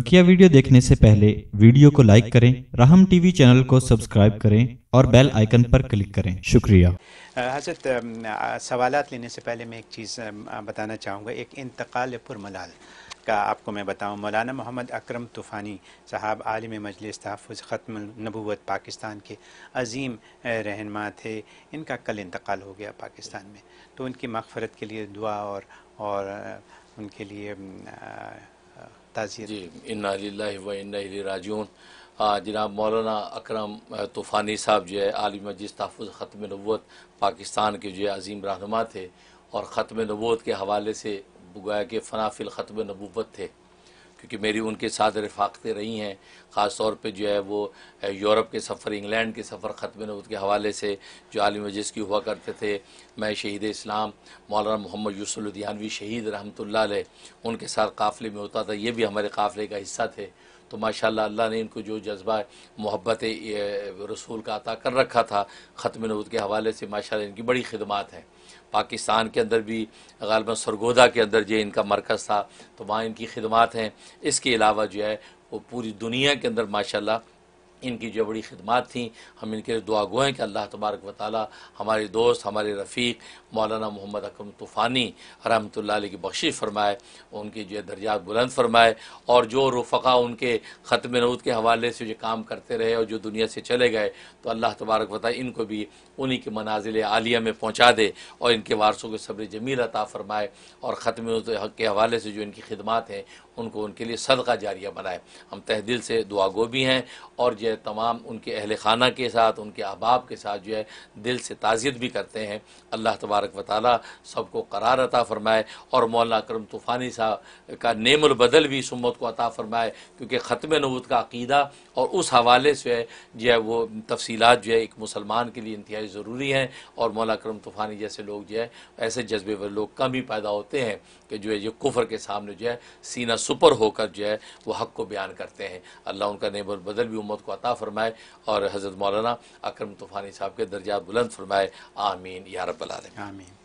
बकिया वीडियो देखने से पहले वीडियो को लाइक करें राहम टीवी चैनल को सब्सक्राइब करें और बेल आइकन पर क्लिक करें शुक्रिया हजरत सवाल लेने से पहले मैं एक चीज़ बताना चाहूँगा एक इंतकाल पुरमलाल का आपको मैं बताऊं मौलाना मोहम्मद अकरम तूफ़ानी साहब आलिम मजलिस तहफ़ ख़त्म नबूत पाकिस्तान के अजीम रहनमा थे इनका कल इंतकाल हो गया पाकिस्तान में तो उनकी मगफरत के लिए दुआ और और उनके लिए राजून जनाब मौलाना अक्रम तूफ़ानी साहब जो है आली मजिस तहफ़ ख़त्म नबूत पाकिस्तान के जो है अजीम रहनुमा थे और ख़त्म नबूत के हवाले से गोया के फ़नाफिल ख़त्म नबूत थे क्योंकि मेरी उनके साथ रफाकतें रही हैं ख़ास तौर पे जो है वो यूरोप के सफ़र इंग्लैंड के सफ़र ख़त्म नबूत के हवाले से जो आलिम मजलिस की हुआ करते थे मैं शहीद इस्लाम मौलाना मोहम्मद यूसुलुद्दीनवी शहीद रहमतुल्लाह उनके साथ काफ़िले में होता था ये भी हमारे काफ़िले का हिस्सा थे तो माशाल्लाह अल्लाह ने इनको जो जज्बा मोहब्बत रसूल का अता कर रखा था ख़त्म नबूद के हवाले से माशाल्लाह इनकी बड़ी खिदमत हैं पाकिस्तान के अंदर भी गालबा सरगोदा के अंदर जो इनका मरकज़ था तो वहाँ इनकी खिदमत हैं इसके अलावा जो है वो पूरी दुनिया के अंदर माशाल्लाह इनकी जो बड़ी खिदमत थी हम इनके दुआ गोएँ कि अल्लाह तबारक व ताली हमारे दोस्त हमारे रफ़ीक मौलाना मोहम्मद अकम तूफ़ानी रहमत की बख्शिश फरमाए उनकी जो दर्जात बुलंद फरमाए और जो रुफ़ा उनके ख़त्म नूद के हवाले से जो काम करते रहे और जो दुनिया से चले गए तो अल्लाह तबारक वाली इनको भी उन्हीं के मनाजिल आलिया में पहुँचा दे और इनके वारसों को सब्र जमील अता फरमाए और ख़त्म हक़ के हवाले से जो इनकी खिदमत हैं उनको उनके लिए सदका जारिया बनाए हम तहदिल से दुआ गो भी हैं और जय तमाम उनके अहल खाना के साथ उनके अहबाब के साथ जो है दिल से ताज़ियत भी करते हैं अल्लाह तबारक व ताली सबको करार अता फ़रमाए और मौलाना करम तूफ़ानी साहब का नेमबदल भी इस उम्मत को अता फ़रमाए क्योंकि ख़त्म नबूत का अकीदा और उस हवाले से जो है वो तफसीलात जो है एक मुसलमान के लिए इंतहाई ज़रूरी हैं और मौला करम तूफ़ानी जैसे लोग जो है ऐसे जज्बे वाले लोग कम ही पैदा होते हैं कि जो है ये कुफर के सामने जो है सीना सुपर होकर जो है वह हक़ को बयान करते हैं अल्लाह उनका नेमबदल भी उम्मत को अता फ़रमाए और हज़रत मौलाना अक्रम तूफ़ानी साहब के दर्जा बुलंद फरमाए आमीन या रबीन आमीन